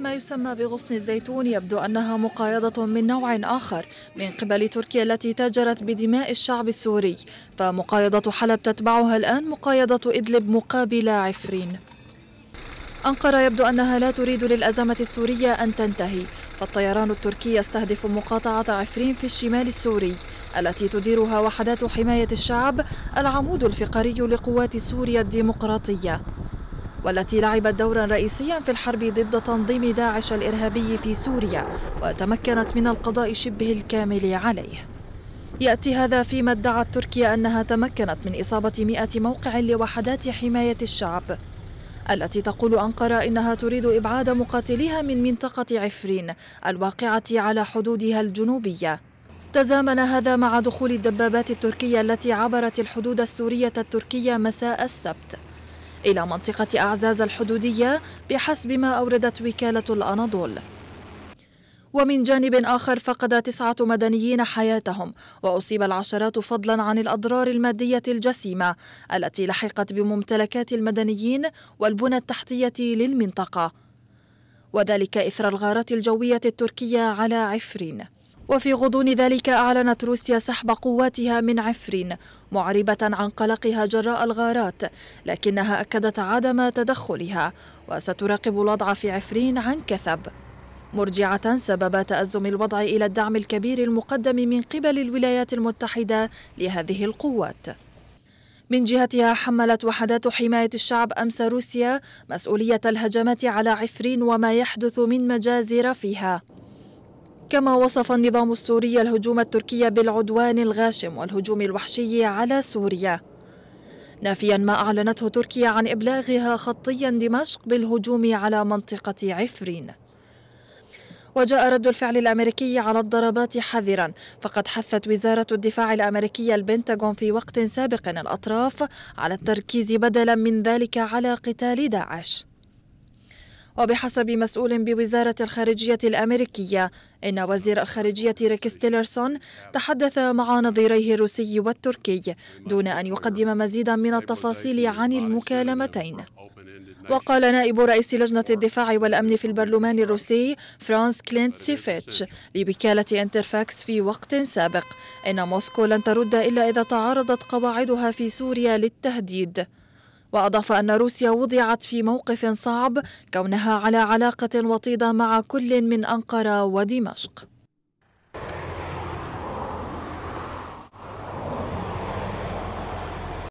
ما يسمى بغصن الزيتون يبدو أنها مقايضة من نوع آخر من قبل تركيا التي تاجرت بدماء الشعب السوري فمقايضة حلب تتبعها الآن مقايضة إدلب مقابل عفرين أنقرة يبدو أنها لا تريد للأزمة السورية أن تنتهي فالطيران التركي يستهدف مقاطعة عفرين في الشمال السوري التي تديرها وحدات حماية الشعب العمود الفقري لقوات سوريا الديمقراطية والتي لعبت دورا رئيسيا في الحرب ضد تنظيم داعش الإرهابي في سوريا وتمكنت من القضاء شبه الكامل عليه يأتي هذا فيما ادعت تركيا أنها تمكنت من إصابة مئة موقع لوحدات حماية الشعب التي تقول أنقرة إنها تريد إبعاد مقاتليها من منطقة عفرين الواقعة على حدودها الجنوبية تزامن هذا مع دخول الدبابات التركية التي عبرت الحدود السورية التركية مساء السبت إلى منطقة أعزاز الحدودية بحسب ما أوردت وكالة الأناضول ومن جانب آخر فقد تسعة مدنيين حياتهم وأصيب العشرات فضلا عن الأضرار المادية الجسيمة التي لحقت بممتلكات المدنيين والبنى التحتية للمنطقة وذلك إثر الغارات الجوية التركية على عفرين وفي غضون ذلك أعلنت روسيا سحب قواتها من عفرين معربة عن قلقها جراء الغارات لكنها أكدت عدم تدخلها وستراقب الوضع في عفرين عن كثب مرجعة سبب تأزم الوضع إلى الدعم الكبير المقدم من قبل الولايات المتحدة لهذه القوات من جهتها حملت وحدات حماية الشعب أمس روسيا مسؤولية الهجمات على عفرين وما يحدث من مجازر فيها كما وصف النظام السوري الهجوم التركي بالعدوان الغاشم والهجوم الوحشي على سوريا نافيا ما أعلنته تركيا عن إبلاغها خطيا دمشق بالهجوم على منطقة عفرين وجاء رد الفعل الأمريكي على الضربات حذرا فقد حثت وزارة الدفاع الأمريكية البنتاغون في وقت سابق الأطراف على التركيز بدلا من ذلك على قتال داعش وبحسب مسؤول بوزارة الخارجية الأمريكية إن وزير الخارجية ريكس تيلرسون تحدث مع نظيريه الروسي والتركي دون أن يقدم مزيدا من التفاصيل عن المكالمتين وقال نائب رئيس لجنة الدفاع والأمن في البرلمان الروسي فرانس كلينت سيفيتش لوكالة انترفاكس في وقت سابق إن موسكو لن ترد إلا إذا تعرضت قواعدها في سوريا للتهديد وأضاف أن روسيا وضعت في موقف صعب كونها على علاقة وطيدة مع كل من أنقرة ودمشق